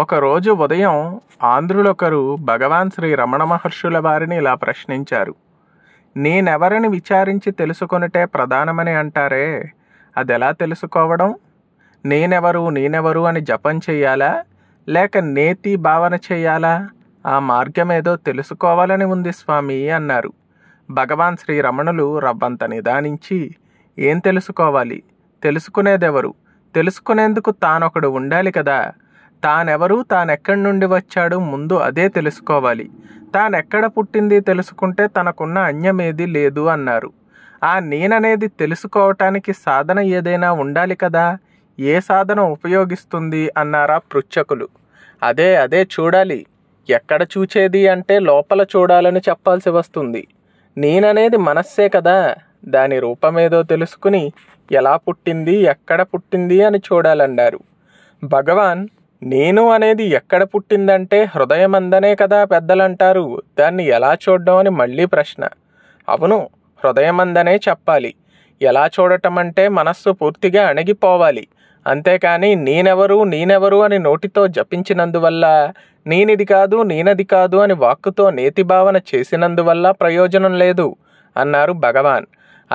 ఒకరోజు ఉదయం ఆంధ్రులొకరు భగవాన్ శ్రీ రమణ మహర్షుల వారిని ఇలా ప్రశ్నించారు నేనెవరిని విచారించి తెలుసుకొనిటే ప్రధానమని అంటారే అది ఎలా తెలుసుకోవడం నేనెవరు నేనెవరు అని జపం చేయాలా లేక నేతి భావన చేయాలా ఆ మార్గమేదో తెలుసుకోవాలని ఉంది స్వామి అన్నారు భగవాన్ శ్రీ రమణులు రవ్వంత నిదానించి ఏం తెలుసుకోవాలి తెలుసుకునేదెవరు తెలుసుకునేందుకు తానొకడు ఉండాలి కదా తానెవరు తానెక్కడి నుండి వచ్చాడు ముందు అదే తెలుసుకోవాలి తానెక్కడ పుట్టింది తెలుసుకుంటే తనకున్న అన్యమేది లేదు అన్నారు ఆ నేననేది తెలుసుకోవటానికి సాధన ఏదైనా ఉండాలి కదా ఏ సాధన ఉపయోగిస్తుంది అన్నారా పృచ్ఛకులు అదే అదే చూడాలి ఎక్కడ చూచేది అంటే లోపల చూడాలని చెప్పాల్సి వస్తుంది నేననేది మనస్సే కదా దాని రూపమేదో తెలుసుకుని ఎలా పుట్టింది ఎక్కడ పుట్టింది అని చూడాలన్నారు భగవాన్ నేను అనేది ఎక్కడ పుట్టిందంటే హృదయం అందనే కదా పెద్దలంటారు దాన్ని ఎలా చూడడం అని మళ్ళీ ప్రశ్న అవును హృదయం అందనే చెప్పాలి ఎలా చూడటం అంటే మనస్సు పూర్తిగా అణగిపోవాలి అంతేకాని నేనెవరు నేనెవరు అని నోటితో జపించినందువల్ల నేనిది కాదు నేనది కాదు అని వాక్కుతో నేతిభావన చేసినందువల్ల ప్రయోజనం లేదు అన్నారు భగవాన్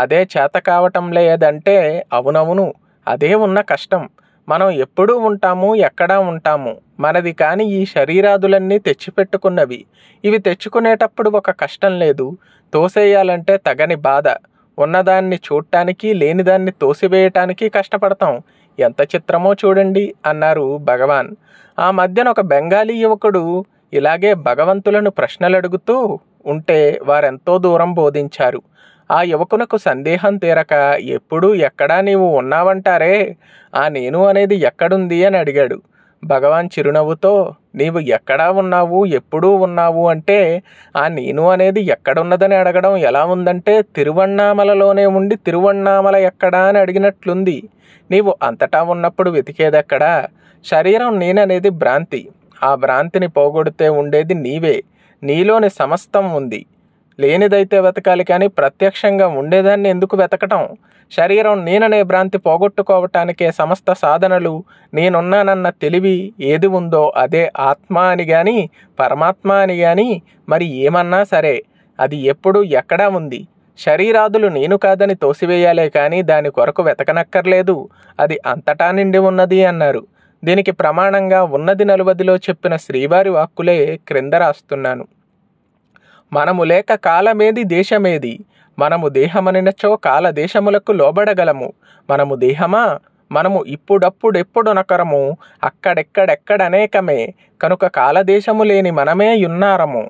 అదే చేత కావటం లేదంటే అవునవును అదే ఉన్న కష్టం మనం ఎప్పుడు ఉంటాము ఎక్కడా ఉంటాము మనది కాని ఈ శరీరాదులన్నీ తెచ్చిపెట్టుకున్నవి ఇవి తెచ్చుకునేటప్పుడు ఒక కష్టం లేదు తోసేయాలంటే తగని బాధ ఉన్నదాన్ని చూడటానికి లేనిదాన్ని తోసివేయటానికి కష్టపడతాం ఎంత చిత్రమో చూడండి అన్నారు భగవాన్ ఆ మధ్యన ఒక బెంగాలీ యువకుడు ఇలాగే భగవంతులను ప్రశ్నలు అడుగుతూ ఉంటే వారెంతో దూరం బోధించారు ఆ యువకునకు సందేహం తీరక ఎప్పుడు ఎక్కడా నీవు ఉన్నావంటారే ఆ నేను అనేది ఎక్కడుంది అని అడిగాడు భగవాన్ చిరునవ్వుతో నీవు ఎక్కడా ఉన్నావు ఎప్పుడూ ఉన్నావు అంటే ఆ నేను అనేది ఎక్కడున్నదని అడగడం ఎలా ఉందంటే తిరువణ్ణామలలోనే ఉండి తిరువణ్ణామల ఎక్కడా అని అడిగినట్లుంది నీవు అంతటా ఉన్నప్పుడు వెతికేదెక్కడా శరీరం నేననేది భ్రాంతి ఆ భ్రాంతిని పోగొడితే ఉండేది నీవే నీలోని సమస్తం ఉంది లేనిదైతే వెతకాలి కానీ ప్రత్యక్షంగా ఉండేదాన్ని ఎందుకు వెతకటం శరీరం నేననే భ్రాంతి పోగొట్టుకోవటానికే సమస్త సాధనలు నేనున్నానన్న తెలివి ఏది ఉందో అదే ఆత్మ అని కానీ పరమాత్మ అని కానీ మరి ఏమన్నా సరే అది ఎప్పుడు ఎక్కడా ఉంది శరీరాదులు నేను కాదని తోసివేయాలే కానీ దాని కొరకు వెతకనక్కర్లేదు అది అంతటా నిండి ఉన్నది అన్నారు దీనికి ప్రమాణంగా ఉన్నది నలువదిలో చెప్పిన శ్రీవారి వాక్కులే క్రింద రాస్తున్నాను మనము లేక కాలమేది దేశమేది మనము దేహమనినచో కాల దేశములకు లోబడగలము మనము దేహమా మనము ఇప్పుడప్పుడెప్పుడొనకరము అక్కడెక్కడెక్కడనేకమే కనుక కాలదేశము లేని మనమే యున్నారము